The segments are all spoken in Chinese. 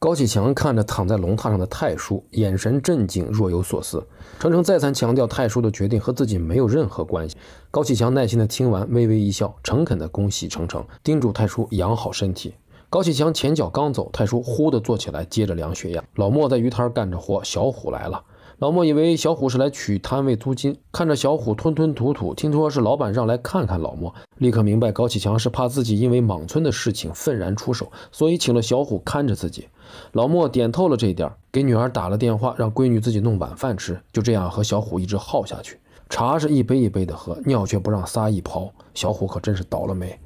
高启强看着躺在龙榻上的太叔，眼神镇静，若有所思。程程再三强调，太叔的决定和自己没有任何关系。高启强耐心的听完，微微一笑，诚恳的恭喜程程，叮嘱太叔养好身体。高启强前脚刚走，太叔忽地坐起来，接着量血压。老莫在鱼摊干着活，小虎来了。老莫以为小虎是来取摊位租金，看着小虎吞吞吐吐，听说是老板让来看看老莫，立刻明白高启强是怕自己因为莽村的事情愤然出手，所以请了小虎看着自己。老莫点透了这一点，给女儿打了电话，让闺女自己弄晚饭吃。就这样和小虎一直耗下去，茶是一杯一杯的喝，尿却不让撒一泡，小虎可真是倒了霉。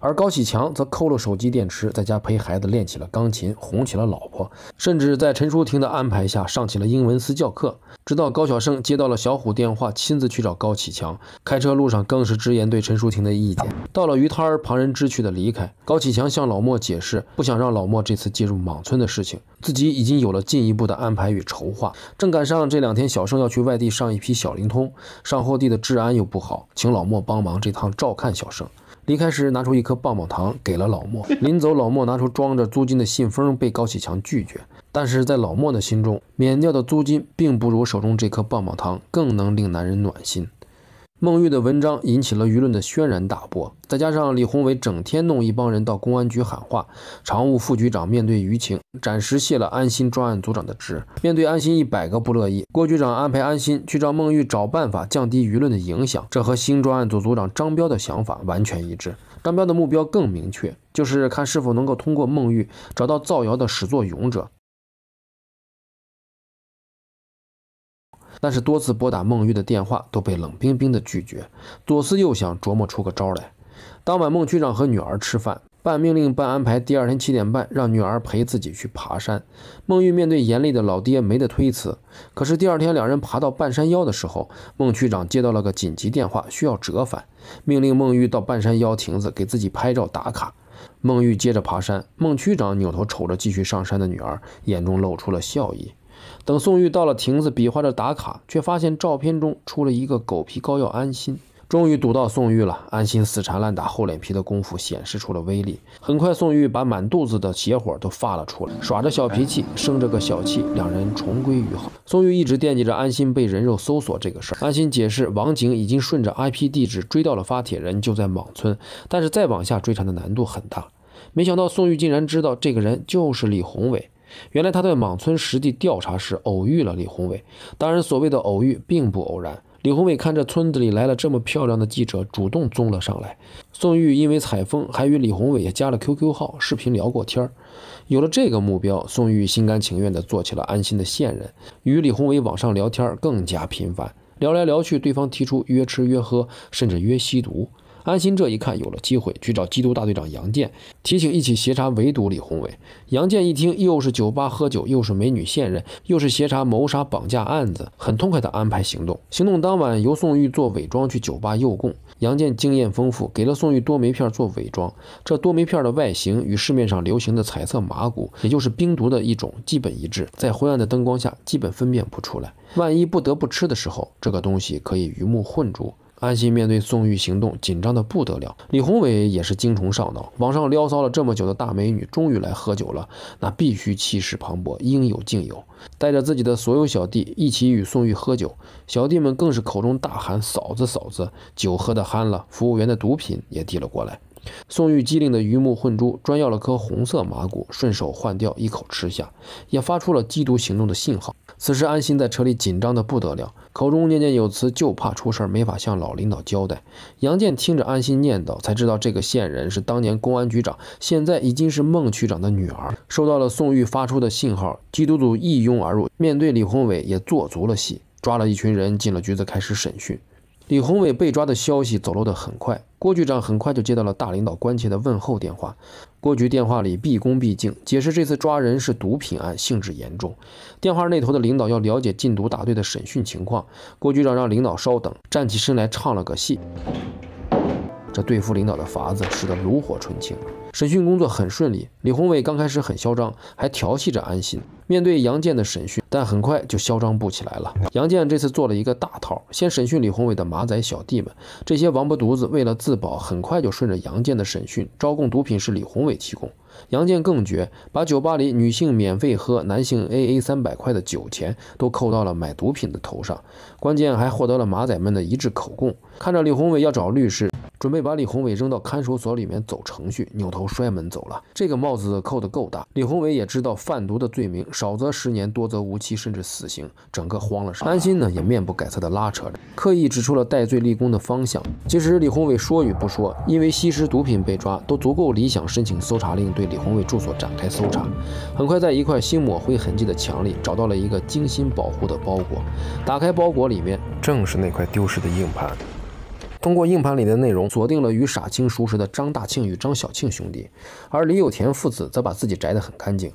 而高启强则抠了手机电池，在家陪孩子练起了钢琴，哄起了老婆，甚至在陈淑婷的安排下上起了英文私教课。直到高晓胜接到了小虎电话，亲自去找高启强。开车路上更是直言对陈淑婷的意见。到了鱼摊儿，旁人知趣的离开。高启强向老莫解释，不想让老莫这次介入莽村的事情，自己已经有了进一步的安排与筹划。正赶上这两天小胜要去外地上一批小灵通，上货地的治安又不好，请老莫帮忙这趟照看小胜。离开时拿出一颗棒棒糖给了老莫，临走老莫拿出装着租金的信封，被高启强拒绝。但是在老莫的心中，免掉的租金并不如手中这颗棒棒糖更能令男人暖心。孟玉的文章引起了舆论的轩然大波，再加上李宏伟整天弄一帮人到公安局喊话，常务副局长面对舆情，暂时卸了安心专案组长的职。面对安心一百个不乐意，郭局长安排安心去找孟玉找办法降低舆论的影响，这和新专案组组长张彪的想法完全一致。张彪的目标更明确，就是看是否能够通过孟玉找到造谣的始作俑者。但是多次拨打孟玉的电话都被冷冰冰的拒绝，左思右想琢磨出个招来。当晚，孟区长和女儿吃饭，半命令半安排，第二天七点半让女儿陪自己去爬山。孟玉面对严厉的老爹，没得推辞。可是第二天，两人爬到半山腰的时候，孟区长接到了个紧急电话，需要折返，命令孟玉到半山腰亭子给自己拍照打卡。孟玉接着爬山，孟区长扭头瞅着继续上山的女儿，眼中露出了笑意。等宋玉到了亭子，比划着打卡，却发现照片中出了一个狗皮膏药。安心终于堵到宋玉了，安心死缠烂打厚脸皮的功夫显示出了威力。很快，宋玉把满肚子的邪火都发了出来，耍着小脾气，生着个小气，两人重归于好。宋玉一直惦记着安心被人肉搜索这个事儿，安心解释，网警已经顺着 IP 地址追到了发帖人，就在莽村，但是再往下追查的难度很大。没想到宋玉竟然知道这个人就是李宏伟。原来他在莽村实地调查时偶遇了李宏伟，当然所谓的偶遇并不偶然。李宏伟看着村子里来了这么漂亮的记者，主动追了上来。宋玉因为采风，还与李宏伟也加了 QQ 号，视频聊过天儿。有了这个目标，宋玉心甘情愿地做起了安心的线人，与李宏伟网上聊天更加频繁。聊来聊去，对方提出约吃、约喝，甚至约吸毒。安心这一看有了机会，去找缉毒大队长杨建，提醒一起协查围堵李宏伟。杨建一听，又是酒吧喝酒，又是美女现任，又是协查谋杀绑架案子，很痛快地安排行动。行动当晚，由宋玉做伪装去酒吧诱供。杨建经验丰富，给了宋玉多枚片做伪装。这多枚片的外形与市面上流行的彩色麻古，也就是冰毒的一种，基本一致。在昏暗的灯光下，基本分辨不出来。万一不得不吃的时候，这个东西可以鱼目混珠。安心面对宋玉行动，紧张的不得了。李宏伟也是精虫上脑，网上撩骚了这么久的大美女，终于来喝酒了，那必须气势磅礴，应有尽有。带着自己的所有小弟一起与宋玉喝酒，小弟们更是口中大喊“嫂子，嫂子”。酒喝的酣了，服务员的毒品也递了过来。宋玉机灵的鱼目混珠，专要了颗红色麻果，顺手换掉，一口吃下，也发出了缉毒行动的信号。此时安心在车里紧张的不得了，口中念念有词，就怕出事儿没法向老领导交代。杨建听着安心念叨，才知道这个线人是当年公安局长，现在已经是孟局长的女儿。收到了宋玉发出的信号，缉毒组一拥而入，面对李宏伟也做足了戏，抓了一群人进了局子，开始审讯。李宏伟被抓的消息走漏的很快。郭局长很快就接到了大领导关切的问候电话。郭局电话里毕恭毕敬，解释这次抓人是毒品案，性质严重。电话那头的领导要了解禁毒大队的审讯情况。郭局长让领导稍等，站起身来唱了个戏。这对付领导的法子使得炉火纯青，审讯工作很顺利。李宏伟刚开始很嚣张，还调戏着安心。面对杨建的审讯，但很快就嚣张不起来了。杨建这次做了一个大套，先审讯李宏伟的马仔小弟们，这些王八犊子为了自保，很快就顺着杨建的审讯招供，毒品是李宏伟提供。杨建更绝，把酒吧里女性免费喝、男性 AA 三百块的酒钱都扣到了买毒品的头上，关键还获得了马仔们的一致口供。看着李宏伟要找律师。准备把李宏伟扔到看守所里面走程序，扭头摔门走了。这个帽子扣得够大，李宏伟也知道贩毒的罪名，少则十年，多则无期，甚至死刑，整个慌了神。安心呢也面不改色的拉扯着，刻意指出了戴罪立功的方向。其实李宏伟说与不说，因为吸食毒品被抓，都足够理想申请搜查令，对李宏伟住所展开搜查。很快在一块新抹灰痕迹的墙里，找到了一个精心保护的包裹。打开包裹里面，正是那块丢失的硬盘。通过硬盘里的内容，锁定了与傻青熟识的张大庆与张小庆兄弟，而李有田父子则把自己宅得很干净。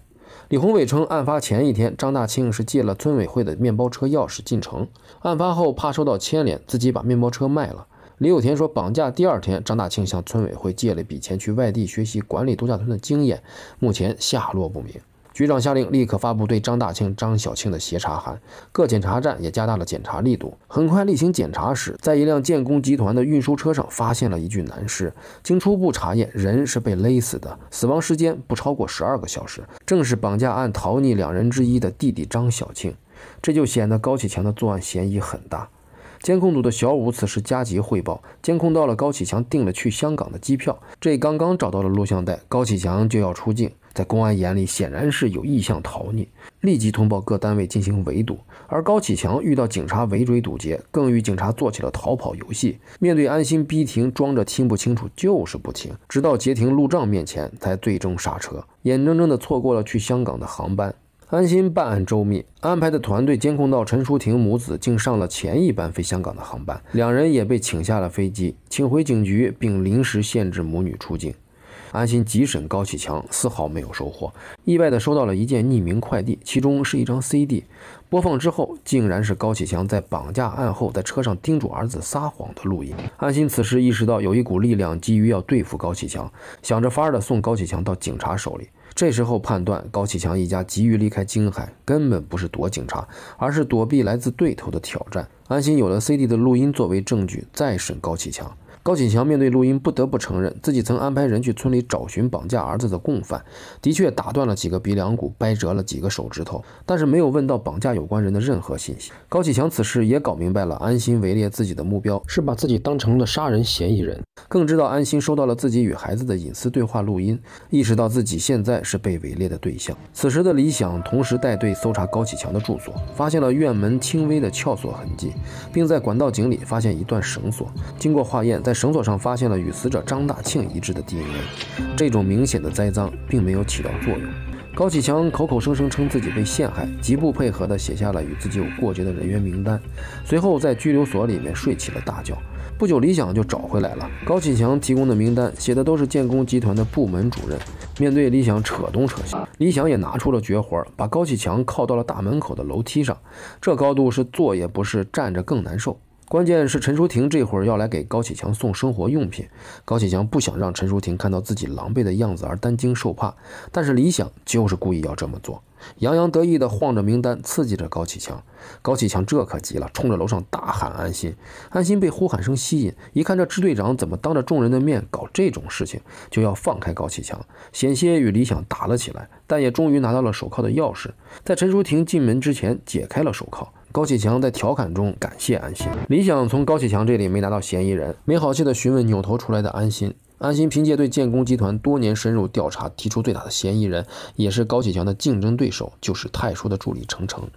李宏伟称，案发前一天，张大庆是借了村委会的面包车钥匙进城，案发后怕受到牵连，自己把面包车卖了。李有田说，绑架第二天，张大庆向村委会借了笔钱去外地学习管理度假村的经验，目前下落不明。局长下令，立刻发布对张大庆、张小庆的协查函。各检查站也加大了检查力度。很快，例行检查时，在一辆建工集团的运输车上发现了一具男尸。经初步查验，人是被勒死的，死亡时间不超过十二个小时。正是绑架案逃匿两人之一的弟弟张小庆，这就显得高启强的作案嫌疑很大。监控组的小五此时加急汇报，监控到了高启强订了去香港的机票。这刚刚找到了录像带，高启强就要出境。在公安眼里，显然是有意向逃匿，立即通报各单位进行围堵。而高启强遇到警察围追堵截，更与警察做起了逃跑游戏。面对安心逼停，装着听不清楚，就是不听，直到截停路障面前，才最终刹车，眼睁睁的错过了去香港的航班。安心办案周密，安排的团队监控到陈淑婷母子竟上了前一班飞香港的航班，两人也被请下了飞机，请回警局，并临时限制母女出境。安心急审高启强，丝毫没有收获，意外的收到了一件匿名快递，其中是一张 CD，播放之后，竟然是高启强在绑架案后在车上叮嘱儿子撒谎的录音。安心此时意识到，有一股力量急于要对付高启强，想着法儿的送高启强到警察手里。这时候判断，高启强一家急于离开京海，根本不是躲警察，而是躲避来自对头的挑战。安心有了 CD 的录音作为证据，再审高启强。高启强面对录音，不得不承认自己曾安排人去村里找寻绑架儿子的共犯，的确打断了几个鼻梁骨，掰折了几个手指头，但是没有问到绑架有关人的任何信息。高启强此时也搞明白了，安心围猎自己的目标是把自己当成了杀人嫌疑人，更知道安心收到了自己与孩子的隐私对话录音，意识到自己现在是被围猎的对象。此时的理想同时带队搜查高启强的住所，发现了院门轻微的撬锁痕迹，并在管道井里发现一段绳索，经过化验，在绳索上发现了与死者张大庆一致的 DNA，这种明显的栽赃并没有起到作用。高启强口口声声称自己被陷害，极不配合的写下了与自己有过节的人员名单，随后在拘留所里面睡起了大觉。不久，李想就找回来了。高启强提供的名单写的都是建工集团的部门主任。面对李想扯东扯西，李想也拿出了绝活，把高启强铐到了大门口的楼梯上，这高度是坐也不是，站着更难受。关键是陈淑婷这会儿要来给高启强送生活用品，高启强不想让陈淑婷看到自己狼狈的样子而担惊受怕，但是李想就是故意要这么做，洋洋得意地晃着名单，刺激着高启强。高启强这可急了，冲着楼上大喊：“安心！”安心被呼喊声吸引，一看这支队长怎么当着众人的面搞这种事情，就要放开高启强，险些与李想打了起来，但也终于拿到了手铐的钥匙，在陈淑婷进门之前解开了手铐。高启强在调侃中感谢安心，李想从高启强这里没拿到嫌疑人，没好气的询问扭头出来的安心。安心凭借对建工集团多年深入调查，提出最大的嫌疑人，也是高启强的竞争对手，就是泰叔的助理程程。